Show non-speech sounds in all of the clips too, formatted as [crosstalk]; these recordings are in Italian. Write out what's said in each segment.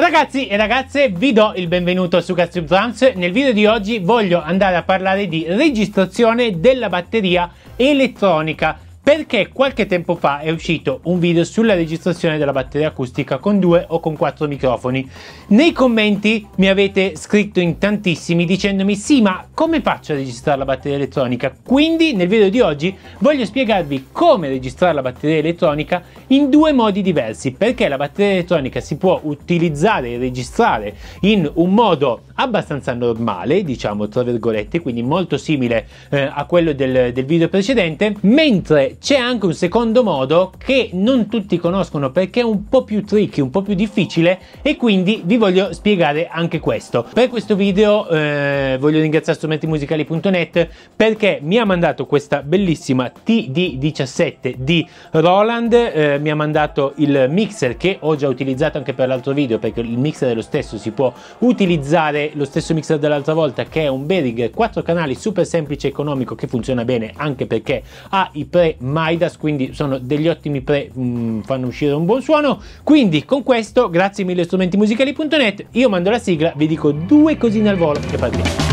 Ragazzi e ragazze, vi do il benvenuto su Gastrip Drums. Nel video di oggi voglio andare a parlare di registrazione della batteria elettronica perché qualche tempo fa è uscito un video sulla registrazione della batteria acustica con due o con quattro microfoni. Nei commenti mi avete scritto in tantissimi dicendomi sì ma come faccio a registrare la batteria elettronica? Quindi nel video di oggi voglio spiegarvi come registrare la batteria elettronica in due modi diversi perché la batteria elettronica si può utilizzare e registrare in un modo abbastanza normale, diciamo tra virgolette, quindi molto simile eh, a quello del, del video precedente, mentre c'è anche un secondo modo che non tutti conoscono perché è un po' più tricky, un po' più difficile e quindi vi voglio spiegare anche questo. Per questo video eh, voglio ringraziare strumentimusicali.net perché mi ha mandato questa bellissima TD17 di Roland, eh, mi ha mandato il mixer che ho già utilizzato anche per l'altro video perché il mixer è lo stesso, si può utilizzare lo stesso mixer dell'altra volta che è un Behringer 4 canali super semplice e economico che funziona bene anche perché ha i pre Midas quindi sono degli ottimi pre mh, mm, fanno uscire un buon suono quindi con questo grazie mille strumenti musicali.net io mando la sigla vi dico due cosine al volo e partiamo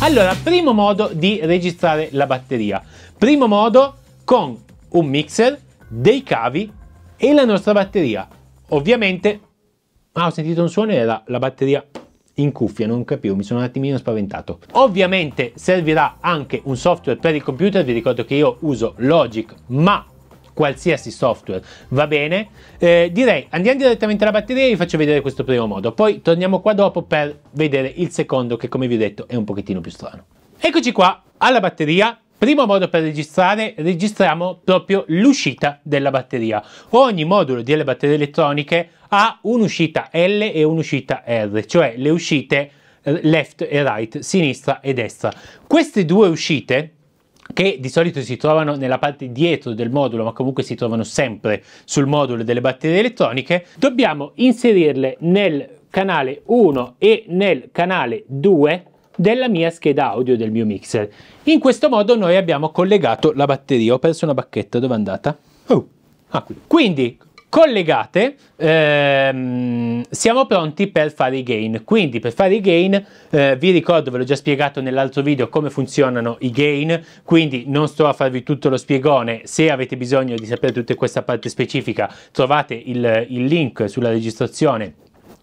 Allora, primo modo di registrare la batteria. Primo modo con un mixer, dei cavi e la nostra batteria. Ovviamente, ah, ho sentito un suono e era la batteria in cuffia, non capivo, mi sono un attimino spaventato. Ovviamente servirà anche un software per il computer, vi ricordo che io uso Logic, ma qualsiasi software va bene. Eh, direi andiamo direttamente alla batteria e vi faccio vedere questo primo modo, poi torniamo qua dopo per vedere il secondo che come vi ho detto è un pochettino più strano. Eccoci qua alla batteria, Primo modo per registrare, registriamo proprio l'uscita della batteria. Ogni modulo delle batterie elettroniche ha un'uscita L e un'uscita R, cioè le uscite eh, left e right, sinistra e destra. Queste due uscite che di solito si trovano nella parte dietro del modulo, ma comunque si trovano sempre sul modulo delle batterie elettroniche, dobbiamo inserirle nel canale 1 e nel canale 2 della mia scheda audio del mio mixer. In questo modo noi abbiamo collegato la batteria. Ho perso una bacchetta, dove è andata? Oh, ah, qui. Quindi collegate, ehm, siamo pronti per fare i gain. Quindi per fare i gain, eh, vi ricordo, ve l'ho già spiegato nell'altro video come funzionano i gain, quindi non sto a farvi tutto lo spiegone, se avete bisogno di sapere tutta questa parte specifica trovate il, il link sulla registrazione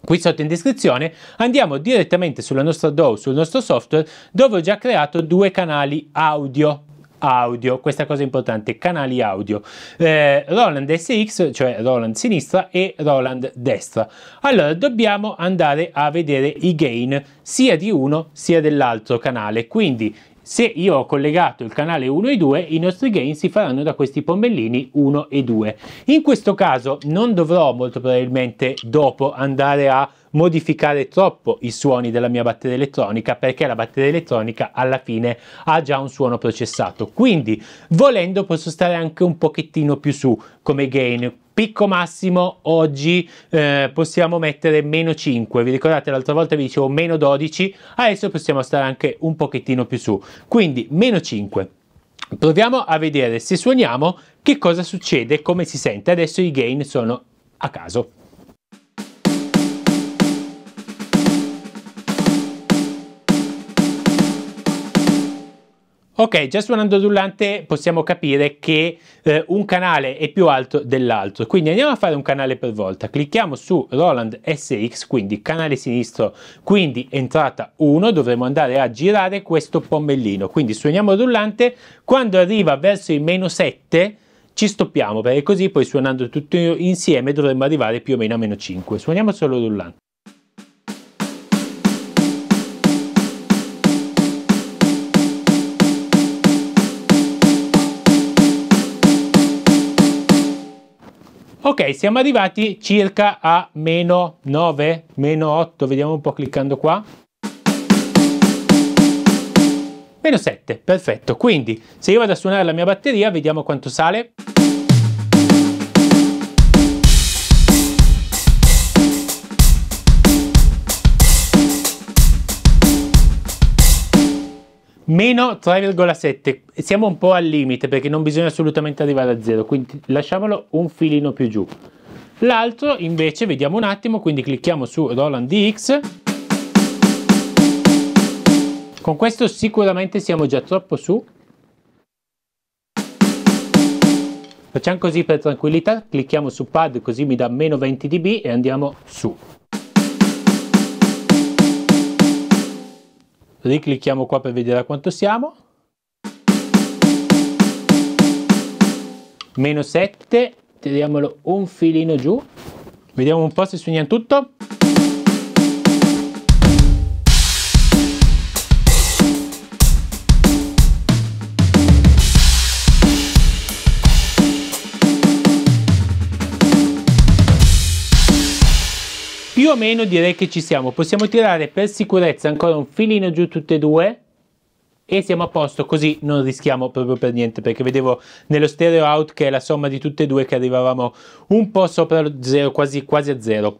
qui sotto in descrizione, andiamo direttamente sulla nostra DAW, sul nostro software, dove ho già creato due canali audio audio, questa cosa importante, canali audio, eh, Roland SX, cioè Roland sinistra e Roland destra. Allora dobbiamo andare a vedere i gain sia di uno sia dell'altro canale, quindi se io ho collegato il canale 1 e 2, i nostri gain si faranno da questi pommellini 1 e 2. In questo caso non dovrò molto probabilmente dopo andare a modificare troppo i suoni della mia batteria elettronica perché la batteria elettronica alla fine ha già un suono processato. Quindi volendo posso stare anche un pochettino più su come gain, picco massimo oggi eh, possiamo mettere meno 5 vi ricordate l'altra volta vi dicevo meno 12 adesso possiamo stare anche un pochettino più su quindi meno 5 proviamo a vedere se suoniamo che cosa succede come si sente adesso i gain sono a caso Ok, già suonando l'ondulante possiamo capire che eh, un canale è più alto dell'altro, quindi andiamo a fare un canale per volta. Clicchiamo su Roland SX, quindi canale sinistro, quindi entrata 1, dovremo andare a girare questo pomellino, Quindi suoniamo il rullante, quando arriva verso il meno 7 ci stoppiamo, perché così poi suonando tutto insieme dovremmo arrivare più o meno a meno 5. Suoniamo solo il rullante. Ok, siamo arrivati circa a meno 9, meno 8, vediamo un po' cliccando qua. Meno 7, perfetto. Quindi se io vado a suonare la mia batteria, vediamo quanto sale. meno 3,7 siamo un po' al limite perché non bisogna assolutamente arrivare a zero quindi lasciamolo un filino più giù l'altro invece vediamo un attimo quindi clicchiamo su Roland DX con questo sicuramente siamo già troppo su facciamo così per tranquillità clicchiamo su pad così mi dà meno 20 dB e andiamo su Riclicchiamo qua per vedere a quanto siamo. Meno 7, tiriamolo un filino giù. Vediamo un po' se sogna tutto. o meno direi che ci siamo. Possiamo tirare per sicurezza ancora un filino giù tutte e due e siamo a posto, così non rischiamo proprio per niente, perché vedevo nello stereo out che è la somma di tutte e due che arrivavamo un po' sopra lo zero, quasi, quasi a zero.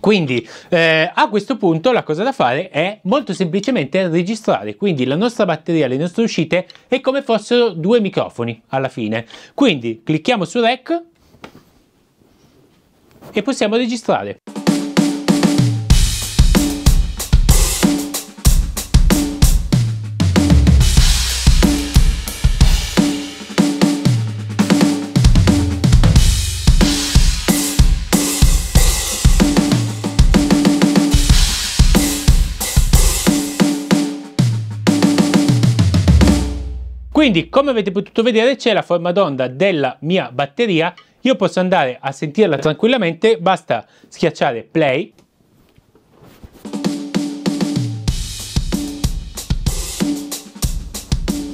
Quindi eh, a questo punto la cosa da fare è molto semplicemente registrare, quindi la nostra batteria, le nostre uscite è come fossero due microfoni alla fine. Quindi clicchiamo su REC e possiamo registrare. Quindi come avete potuto vedere c'è la forma d'onda della mia batteria, io posso andare a sentirla tranquillamente, basta schiacciare play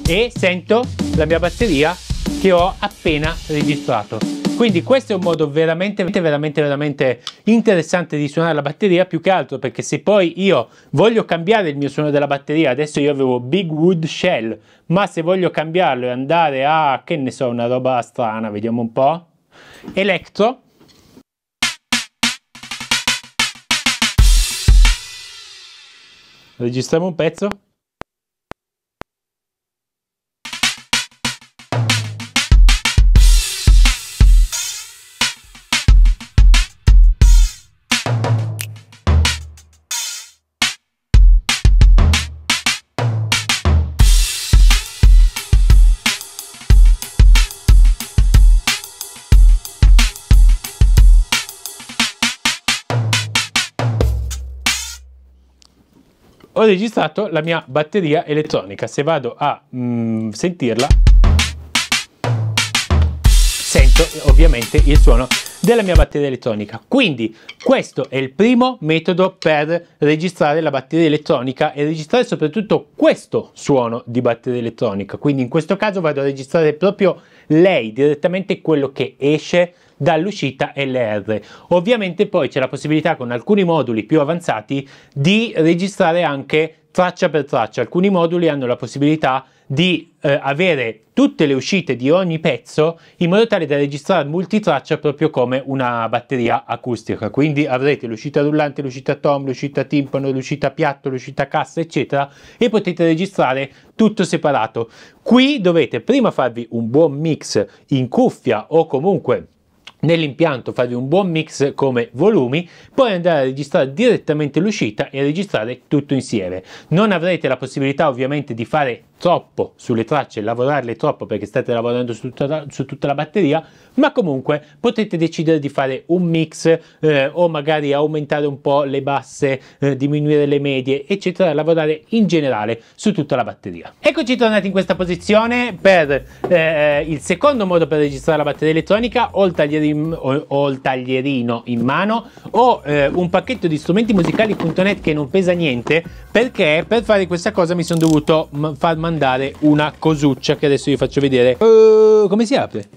e sento la mia batteria che ho appena registrato. Quindi questo è un modo veramente, veramente, veramente interessante di suonare la batteria, più che altro perché se poi io voglio cambiare il mio suono della batteria, adesso io avevo Big Wood Shell, ma se voglio cambiarlo e andare a, che ne so, una roba strana, vediamo un po', Electro, registriamo un pezzo. ho registrato la mia batteria elettronica. Se vado a mm, sentirla, sento ovviamente il suono della mia batteria elettronica. Quindi questo è il primo metodo per registrare la batteria elettronica e registrare soprattutto questo suono di batteria elettronica. Quindi in questo caso vado a registrare proprio lei direttamente quello che esce dall'uscita LR. Ovviamente poi c'è la possibilità con alcuni moduli più avanzati di registrare anche traccia per traccia. Alcuni moduli hanno la possibilità di eh, avere tutte le uscite di ogni pezzo in modo tale da registrare multitraccia proprio come una batteria acustica. Quindi avrete l'uscita rullante, l'uscita tom, l'uscita timpano, l'uscita piatto, l'uscita cassa, eccetera e potete registrare tutto separato. Qui dovete prima farvi un buon mix mix in cuffia o comunque nell'impianto fare un buon mix come volumi, poi andare a registrare direttamente l'uscita e registrare tutto insieme. Non avrete la possibilità ovviamente di fare troppo sulle tracce, lavorarle troppo perché state lavorando su tutta la, su tutta la batteria, ma comunque potete decidere di fare un mix eh, o magari aumentare un po' le basse, eh, diminuire le medie, eccetera, lavorare in generale su tutta la batteria. Eccoci tornati in questa posizione per eh, il secondo modo per registrare la batteria elettronica, o il, taglierin, o, o il taglierino in mano o eh, un pacchetto di strumenti musicali.net che non pesa niente perché per fare questa cosa mi sono dovuto far mandare mandare una cosuccia che adesso vi faccio vedere uh, come si apre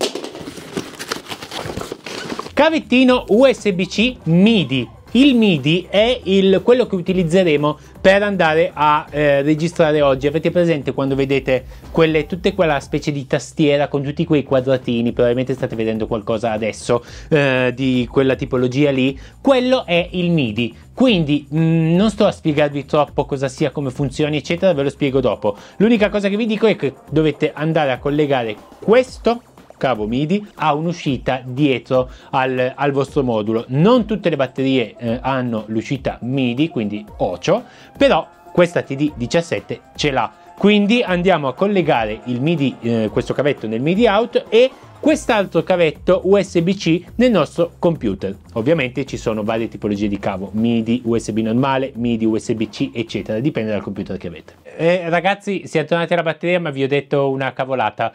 cavettino USB-C MIDI il MIDI è il, quello che utilizzeremo per andare a eh, registrare oggi. Avete presente quando vedete quelle, tutta quella specie di tastiera con tutti quei quadratini? Probabilmente state vedendo qualcosa adesso eh, di quella tipologia lì. Quello è il MIDI. Quindi mh, mm, non sto a spiegarvi troppo cosa sia, come funzioni, eccetera, ve lo spiego dopo. L'unica cosa che vi dico è che dovete andare a collegare questo cavo MIDI ha un'uscita dietro al, al vostro modulo. Non tutte le batterie eh, hanno l'uscita MIDI, quindi OCHO, però questa TD17 ce l'ha. Quindi andiamo a collegare MIDI, eh, questo cavetto nel MIDI out e quest'altro cavetto USB-C nel nostro computer. Ovviamente ci sono varie tipologie di cavo, MIDI, USB normale, MIDI, USB-C, eccetera, dipende dal computer che avete. Eh, ragazzi, si tornati alla batteria, ma vi ho detto una cavolata.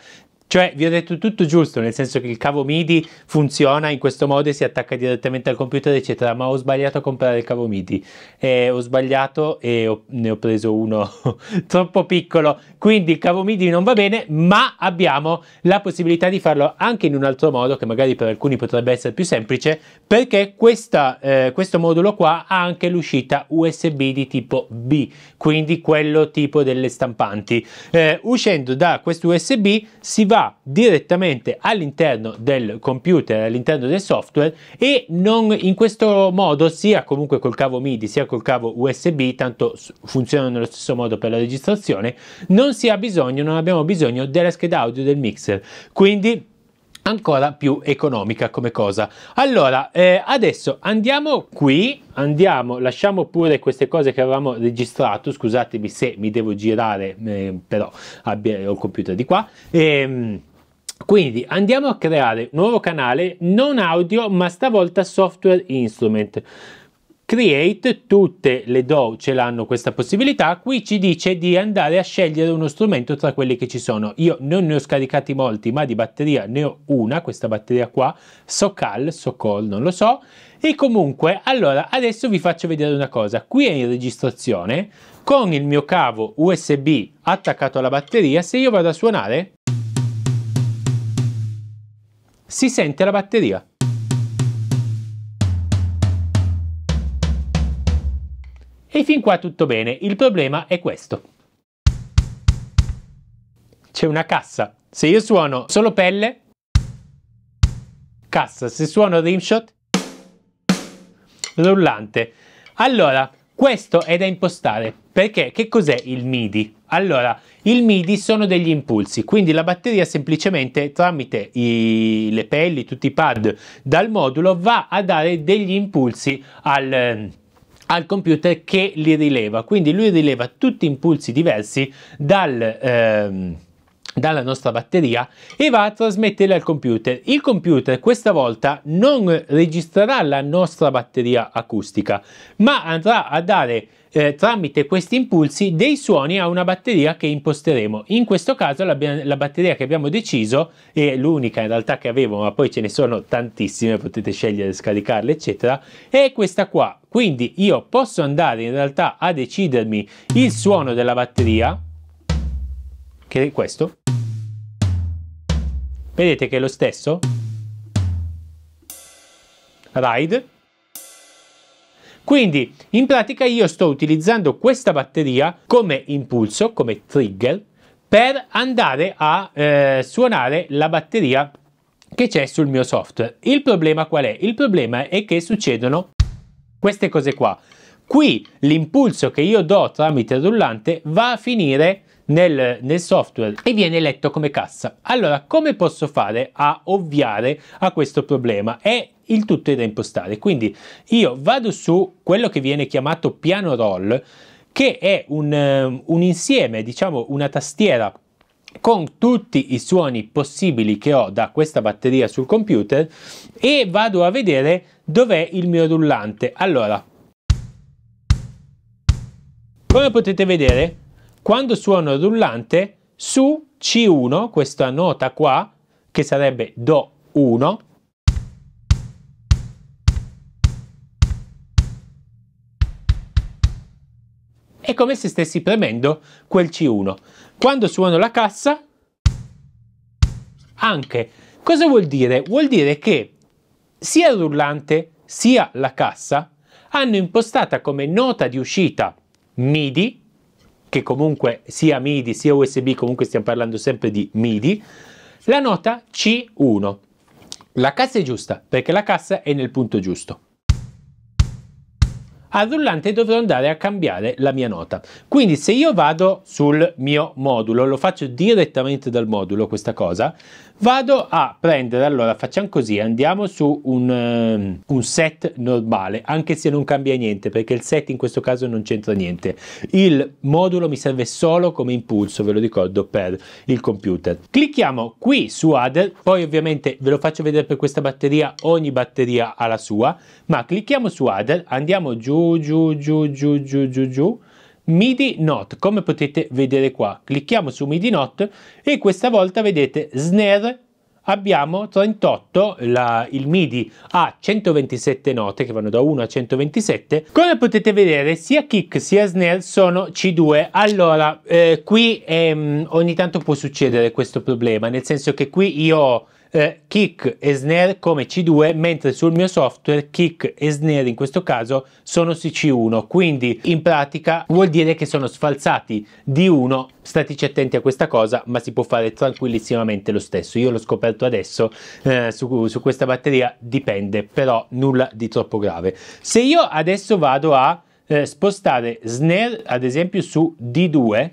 Cioè, vi ho detto tutto giusto, nel senso che il cavo MIDI funziona in questo modo e si attacca direttamente al computer, eccetera, ma ho sbagliato a comprare il cavo MIDI. Eh, ho sbagliato e ho, ne ho preso uno [laughs] troppo piccolo, quindi il cavo MIDI non va bene, ma abbiamo la possibilità di farlo anche in un altro modo, che magari per alcuni potrebbe essere più semplice, perché questa, eh, questo modulo qua ha anche l'uscita USB di tipo B, quindi quello tipo delle stampanti. Eh, uscendo da questo USB si va va direttamente all'interno del computer, all'interno del software e non in questo modo sia comunque col cavo MIDI sia col cavo USB, tanto funzionano nello stesso modo per la registrazione, non si ha bisogno, non abbiamo bisogno della scheda audio del mixer. Quindi ancora più economica come cosa allora eh, adesso andiamo qui andiamo lasciamo pure queste cose che avevamo registrato scusatemi se mi devo girare eh, però abbia, ho il computer di qua ehm, quindi andiamo a creare un nuovo canale non audio ma stavolta software instrument Create, tutte le DAW ce l'hanno questa possibilità, qui ci dice di andare a scegliere uno strumento tra quelli che ci sono. Io non ne ho scaricati molti, ma di batteria ne ho una, questa batteria qua, Socal, Socol, non lo so. E comunque, allora, adesso vi faccio vedere una cosa. Qui è in registrazione, con il mio cavo USB attaccato alla batteria, se io vado a suonare, si sente la batteria. E fin qua tutto bene, il problema è questo. C'è una cassa. Se io suono solo pelle, cassa. Se suono rimshot, rullante. Allora, questo è da impostare. Perché? Che cos'è il MIDI? Allora, il MIDI sono degli impulsi, quindi la batteria semplicemente tramite i, le pelli, tutti i pad dal modulo va a dare degli impulsi al al computer che li rileva. Quindi lui rileva tutti impulsi diversi dal... Ehm, dalla nostra batteria e va a trasmetterli al computer. Il computer questa volta non registrerà la nostra batteria acustica, ma andrà a dare eh, tramite questi impulsi dei suoni a una batteria che imposteremo. In questo caso la, la batteria che abbiamo deciso è l'unica in realtà che avevo, ma poi ce ne sono tantissime, potete scegliere, scaricarle, eccetera, è questa qua. Quindi io posso andare in realtà a decidermi il suono della batteria, che è questo. Vedete che è lo stesso? Ride quindi in pratica io sto utilizzando questa batteria come impulso, come trigger, per andare a eh, suonare la batteria che c'è sul mio software. Il problema qual è? Il problema è che succedono queste cose qua. Qui l'impulso che io do tramite il rullante va a finire nel, nel, software e viene letto come cassa. Allora, come posso fare a ovviare a questo problema? È il tutto è da impostare. Quindi io vado su quello che viene chiamato piano roll, che è un, eh, un insieme, diciamo una tastiera con tutti i suoni possibili che ho da questa batteria sul computer e vado a vedere dov'è il mio rullante. Allora, come potete vedere, quando suono il rullante su C1, questa nota qua, che sarebbe Do1, è come se stessi premendo quel C1. Quando suono la cassa, anche. Cosa vuol dire? Vuol dire che sia il rullante sia la cassa hanno impostata come nota di uscita MIDI, che comunque sia MIDI sia USB, comunque stiamo parlando sempre di MIDI, la nota C1. La cassa è giusta perché la cassa è nel punto giusto al rullante dovrò andare a cambiare la mia nota. Quindi se io vado sul mio modulo, lo faccio direttamente dal modulo questa cosa, Vado a prendere, allora facciamo così, andiamo su un, um, un, set normale, anche se non cambia niente, perché il set in questo caso non c'entra niente. Il modulo mi serve solo come impulso, ve lo ricordo, per il computer. Clicchiamo qui su Other, poi ovviamente ve lo faccio vedere per questa batteria, ogni batteria ha la sua, ma clicchiamo su Other, andiamo giù, giù, giù, giù, giù, giù, giù, MIDI Note, come potete vedere qua. Clicchiamo su MIDI Note e questa volta vedete snare abbiamo 38, la, il MIDI ha 127 note che vanno da 1 a 127. Come potete vedere sia kick sia snare sono C2. Allora, eh, qui ehm, ogni tanto può succedere questo problema, nel senso che qui io ho eh, kick e snare come C2, mentre sul mio software kick e snare in questo caso sono su C1, quindi in pratica vuol dire che sono sfalsati di 1, stateci attenti a questa cosa, ma si può fare tranquillissimamente lo stesso, io l'ho scoperto adesso eh, su, su questa batteria, dipende, però nulla di troppo grave. Se io adesso vado a eh, spostare snare ad esempio su D2,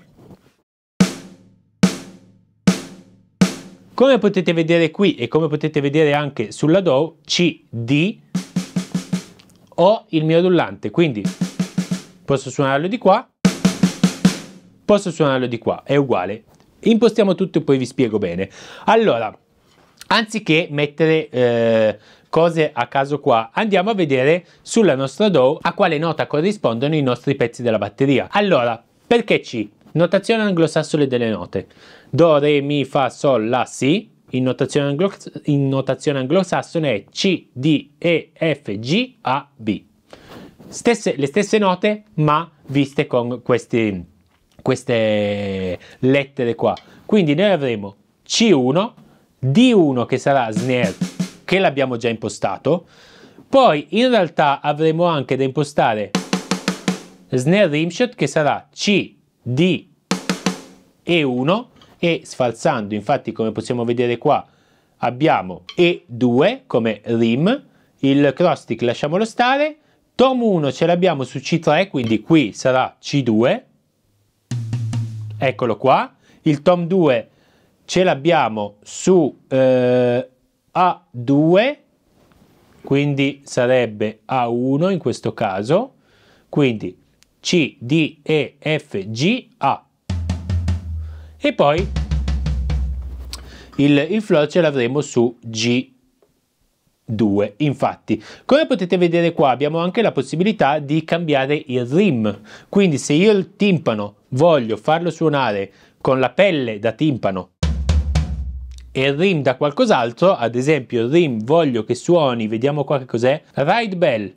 Come potete vedere qui e come potete vedere anche sulla DAW, CD ho il mio rullante, quindi posso suonarlo di qua, posso suonarlo di qua, è uguale. Impostiamo tutto e poi vi spiego bene. Allora, anziché mettere eh, cose a caso qua, andiamo a vedere sulla nostra DAW a quale nota corrispondono i nostri pezzi della batteria. Allora, perché C? Notazione anglosassone delle note. Do, Re, Mi, Fa, Sol, La, Si. In notazione, anglo in notazione anglosassone è C, D, E, F, G, A, B. Stesse, le stesse note ma viste con questi, queste lettere qua. Quindi noi avremo C1, D1 che sarà snare che l'abbiamo già impostato, poi in realtà avremo anche da impostare snare rimshot che sarà C, D, E1 e sfalsando infatti come possiamo vedere qua abbiamo E2 come rim, il cross stick lasciamolo stare, tom 1 ce l'abbiamo su C3 quindi qui sarà C2, eccolo qua, il tom 2 ce l'abbiamo su eh, A2 quindi sarebbe A1 in questo caso, quindi c, D, E, F, G, A. E poi il, il floor ce l'avremo su G. 2. Infatti, come potete vedere qua abbiamo anche la possibilità di cambiare il rim, quindi se io il timpano voglio farlo suonare con la pelle da timpano e il rim da qualcos'altro, ad esempio il rim voglio che suoni, vediamo qua che cos'è, Ride Bell.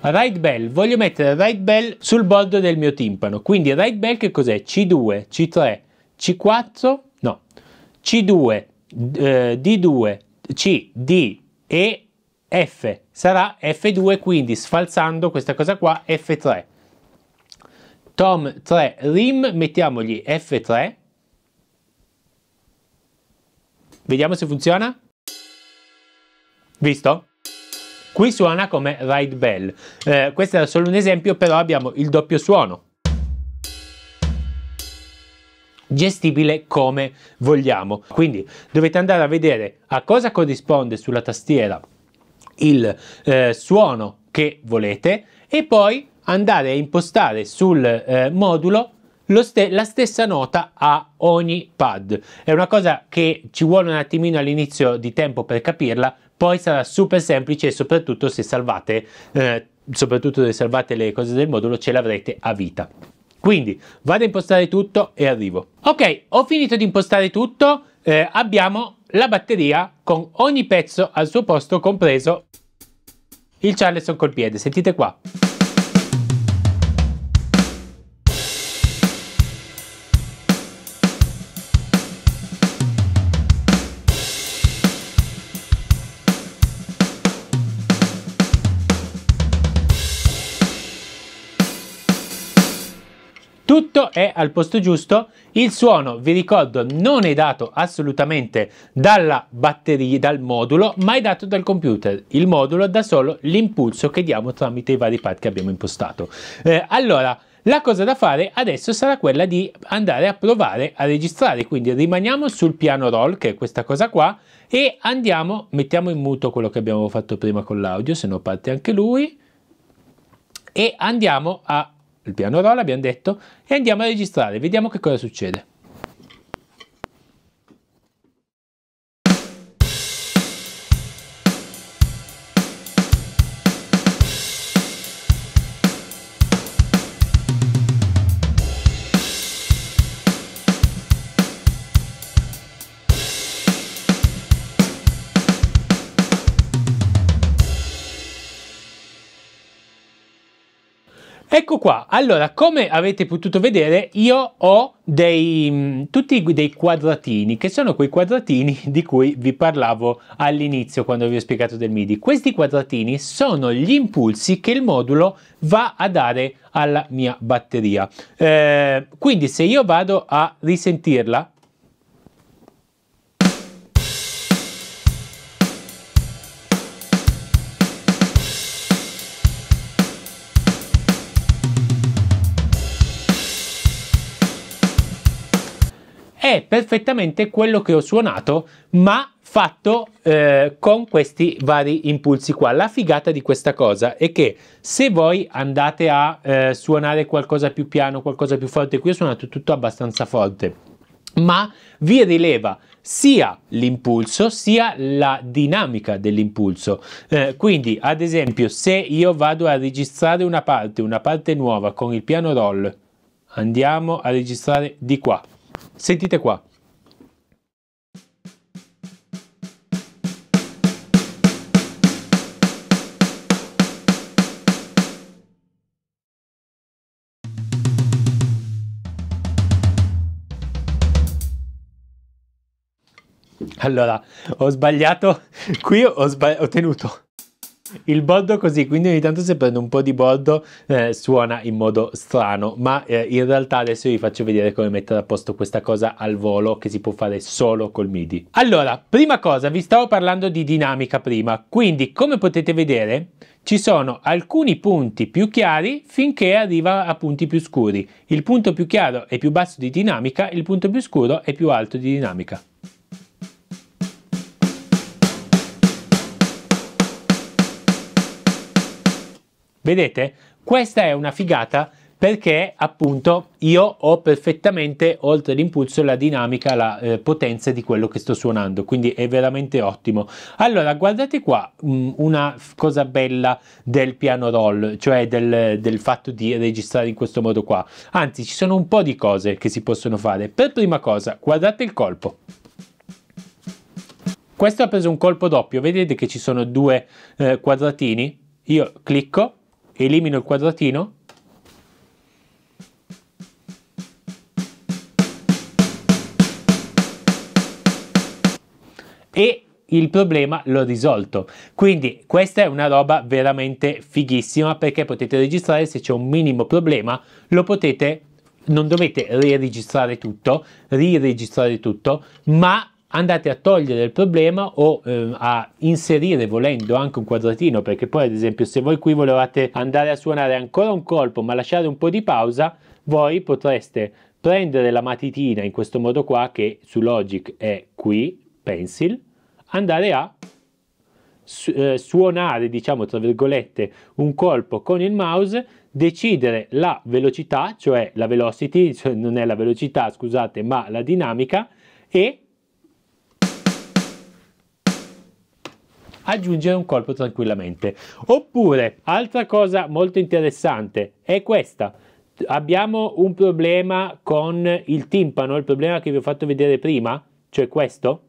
Ride Bell, voglio mettere Ride Bell sul bordo del mio timpano, quindi Ride Bell che cos'è? C2, C3, C4, no, C2, D2, eh, C, D, E, F, sarà F2, quindi sfalzando questa cosa qua, F3. Tom 3 Rim, mettiamogli F3. Vediamo se funziona. Visto? Qui suona come Ride Bell. Eh, questo era solo un esempio, però abbiamo il doppio suono gestibile come vogliamo. Quindi dovete andare a vedere a cosa corrisponde sulla tastiera il eh, suono che volete e poi andare a impostare sul eh, modulo Ste la stessa nota a ogni pad. È una cosa che ci vuole un attimino all'inizio di tempo per capirla, poi sarà super semplice soprattutto se salvate, eh, soprattutto se salvate le cose del modulo ce l'avrete a vita. Quindi vado a impostare tutto e arrivo. Ok, ho finito di impostare tutto, eh, abbiamo la batteria con ogni pezzo al suo posto compreso il Charleston col piede, sentite qua. tutto è al posto giusto, il suono, vi ricordo, non è dato assolutamente dalla batteria, dal modulo, ma è dato dal computer. Il modulo dà solo l'impulso che diamo tramite i vari pad che abbiamo impostato. Eh, allora, la cosa da fare adesso sarà quella di andare a provare a registrare, quindi rimaniamo sul piano roll, che è questa cosa qua, e andiamo, mettiamo in muto quello che abbiamo fatto prima con l'audio, se no parte anche lui, e andiamo a il piano roll abbiamo detto e andiamo a registrare, vediamo che cosa succede. Ecco qua, allora come avete potuto vedere io ho dei, mm, tutti dei quadratini che sono quei quadratini [laughs] di cui vi parlavo all'inizio quando vi ho spiegato del MIDI. Questi quadratini sono gli impulsi che il modulo va a dare alla mia batteria. Eh, quindi se io vado a risentirla è perfettamente quello che ho suonato, ma fatto eh, con questi vari impulsi qua. La figata di questa cosa è che se voi andate a eh, suonare qualcosa più piano, qualcosa più forte, qui ho suonato tutto abbastanza forte, ma vi rileva sia l'impulso sia la dinamica dell'impulso. Eh, quindi, ad esempio, se io vado a registrare una parte, una parte nuova con il piano roll, andiamo a registrare di qua Sentite qua. Allora, ho sbagliato, qui ho, sbagliato, ho tenuto il boddo così, quindi ogni tanto se prendo un po' di boddo eh, suona in modo strano, ma eh, in realtà adesso vi faccio vedere come mettere a posto questa cosa al volo che si può fare solo col MIDI. Allora, prima cosa, vi stavo parlando di dinamica prima, quindi come potete vedere ci sono alcuni punti più chiari finché arriva a punti più scuri. Il punto più chiaro è più basso di dinamica, il punto più scuro è più alto di dinamica. Vedete? Questa è una figata perché appunto io ho perfettamente oltre l'impulso la dinamica, la eh, potenza di quello che sto suonando, quindi è veramente ottimo. Allora guardate qua mh, mm, una cosa bella del piano roll, cioè del, del, fatto di registrare in questo modo qua. Anzi ci sono un po' di cose che si possono fare. Per prima cosa guardate il colpo. Questo ha preso un colpo doppio, vedete che ci sono due eh, quadratini? Io clicco elimino il quadratino e il problema l'ho risolto. Quindi questa è una roba veramente fighissima perché potete registrare se c'è un minimo problema, lo potete, non dovete riregistrare tutto, riregistrare tutto, ma andate a togliere il problema o ehm, a inserire volendo anche un quadratino perché poi ad esempio se voi qui volevate andare a suonare ancora un colpo ma lasciare un po' di pausa voi potreste prendere la matitina in questo modo qua che su Logic è qui pencil andare a su eh, suonare diciamo tra virgolette un colpo con il mouse decidere la velocità cioè la velocity cioè [laughs] non è la velocità scusate ma la dinamica e aggiungere un colpo tranquillamente. Oppure, altra cosa molto interessante è questa. Abbiamo un problema con il timpano, il problema che vi ho fatto vedere prima, cioè questo.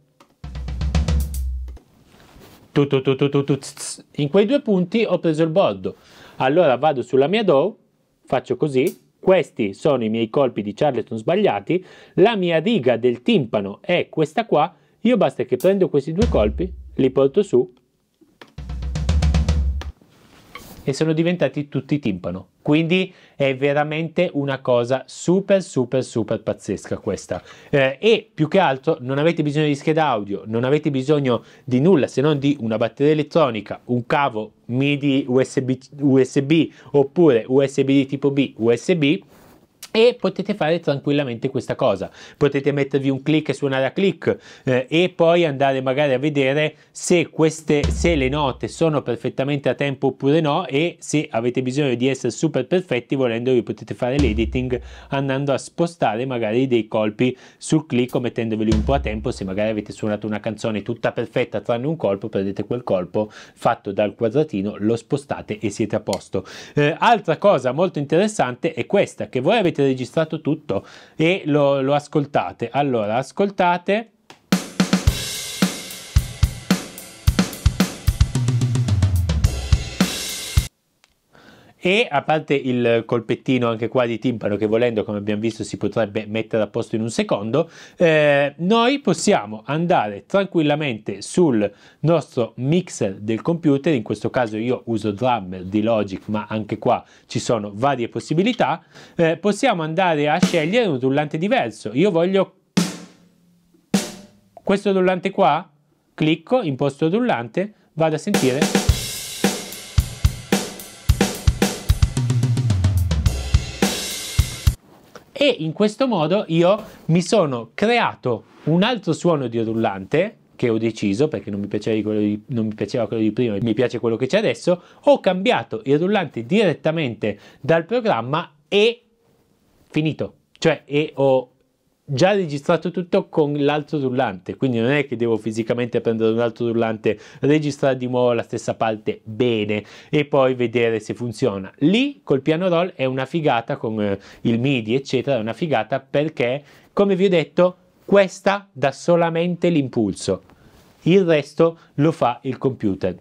In quei due punti ho preso il bordo. Allora vado sulla mia dow, faccio così, questi sono i miei colpi di Charleston sbagliati, la mia riga del timpano è questa qua, io basta che prendo questi due colpi, li porto su e sono diventati tutti timpano. Quindi è veramente una cosa super super super pazzesca questa. Eh, e più che altro non avete bisogno di scheda audio, non avete bisogno di nulla se non di una batteria elettronica, un cavo MIDI USB, USB oppure USB di tipo B USB e potete fare tranquillamente questa cosa potete mettervi un click e suonare a click eh, e poi andare magari a vedere se queste se le note sono perfettamente a tempo oppure no e se avete bisogno di essere super perfetti volendo vi potete fare l'editing andando a spostare magari dei colpi sul click o mettendoveli un po' a tempo se magari avete suonato una canzone tutta perfetta tranne un colpo prendete quel colpo fatto dal quadratino lo spostate e siete a posto eh, altra cosa molto interessante è questa che voi avete avete registrato tutto e lo, lo ascoltate. Allora, ascoltate e a parte il colpettino anche qua di timpano che volendo come abbiamo visto si potrebbe mettere a posto in un secondo eh, noi possiamo andare tranquillamente sul nostro mixer del computer in questo caso io uso drummer di logic ma anche qua ci sono varie possibilità eh, possiamo andare a scegliere un rullante diverso io voglio questo rullante qua clicco imposto rullante vado a sentire e in questo modo io mi sono creato un altro suono di rullante che ho deciso perché non mi, di, non mi, piaceva quello di prima, e mi piace quello che c'è adesso, ho cambiato il rullante direttamente dal programma e finito, cioè e ho già registrato tutto con l'altro rullante, quindi non è che devo fisicamente prendere un altro rullante, registrare di nuovo la stessa parte bene e poi vedere se funziona. Lì col piano roll è una figata con eh, il MIDI, eccetera, è una figata perché, come vi ho detto, questa dà solamente l'impulso, il resto lo fa il computer.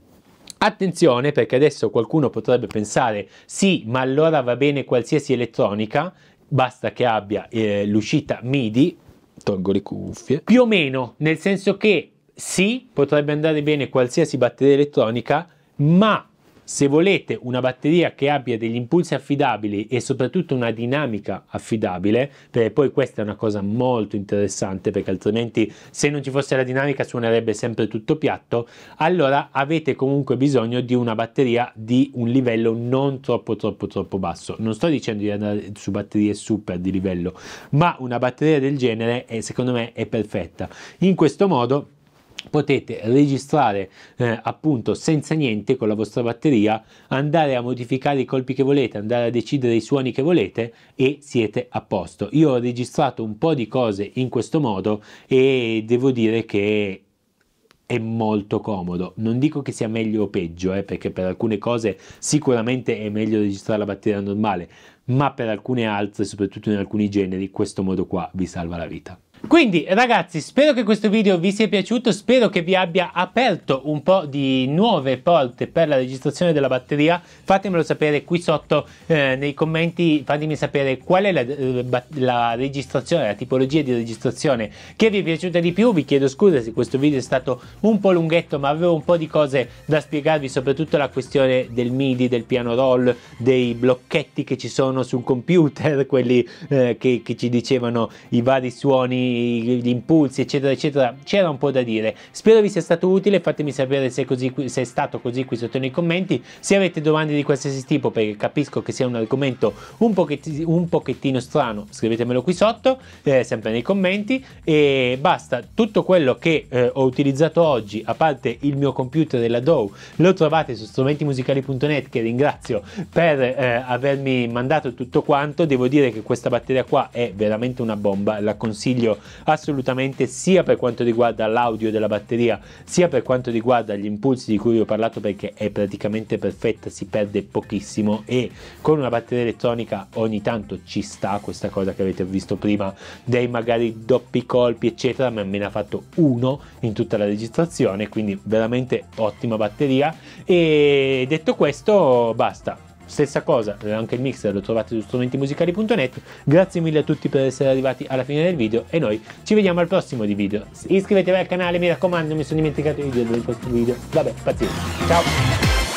Attenzione perché adesso qualcuno potrebbe pensare sì, ma allora va bene qualsiasi elettronica, basta che abbia eh, l'uscita MIDI, tolgo le cuffie, più o meno, nel senso che sì, potrebbe andare bene qualsiasi batteria elettronica, ma se volete una batteria che abbia degli impulsi affidabili e soprattutto una dinamica affidabile, perché poi questa è una cosa molto interessante perché altrimenti se non ci fosse la dinamica suonerebbe sempre tutto piatto, allora avete comunque bisogno di una batteria di un livello non troppo troppo troppo basso. Non sto dicendo di andare su batterie super di livello, ma una batteria del genere è, eh, secondo me è perfetta. In questo modo potete registrare eh, appunto senza niente con la vostra batteria, andare a modificare i colpi che volete, andare a decidere i suoni che volete e siete a posto. Io ho registrato un po' di cose in questo modo e devo dire che è molto comodo. Non dico che sia meglio o peggio, eh, perché per alcune cose sicuramente è meglio registrare la batteria normale, ma per alcune altre, soprattutto in alcuni generi, questo modo qua vi salva la vita. Quindi ragazzi spero che questo video vi sia piaciuto, spero che vi abbia aperto un po' di nuove porte per la registrazione della batteria, fatemelo sapere qui sotto eh, nei commenti, fatemi sapere qual è la, eh, la, registrazione, la tipologia di registrazione che vi è piaciuta di più, vi chiedo scusa se questo video è stato un po' lunghetto ma avevo un po' di cose da spiegarvi, soprattutto la questione del MIDI, del piano roll, dei blocchetti che ci sono sul computer, [laughs] quelli eh, che, che ci dicevano i vari suoni gli, impulsi, eccetera, eccetera, c'era un po' da dire. Spero vi sia stato utile, fatemi sapere se è, così, se è stato così qui sotto nei commenti. Se avete domande di qualsiasi tipo, perché capisco che sia un argomento un, pochetti, un pochettino strano, scrivetemelo qui sotto, eh, sempre nei commenti. E basta, tutto quello che eh, ho utilizzato oggi, a parte il mio computer della Dow, lo trovate su strumentimusicali.net che ringrazio per eh, avermi mandato tutto quanto. Devo dire che questa batteria qua è veramente una bomba, la consiglio assolutamente sia per quanto riguarda l'audio della batteria sia per quanto riguarda gli impulsi di cui vi ho parlato perché è praticamente perfetta, si perde pochissimo e con una batteria elettronica ogni tanto ci sta questa cosa che avete visto prima dei magari doppi colpi eccetera, ma me ne ha fatto uno in tutta la registrazione, quindi veramente ottima batteria e detto questo basta Stessa cosa, eh, anche il mixer lo trovate su strumentimusicali.net. Grazie mille a tutti per essere arrivati alla fine del video e noi ci vediamo al prossimo video. Iscrivetevi al canale, mi raccomando, mi sono dimenticato di dirlo in questo video. Vabbè, pazienza. Ciao!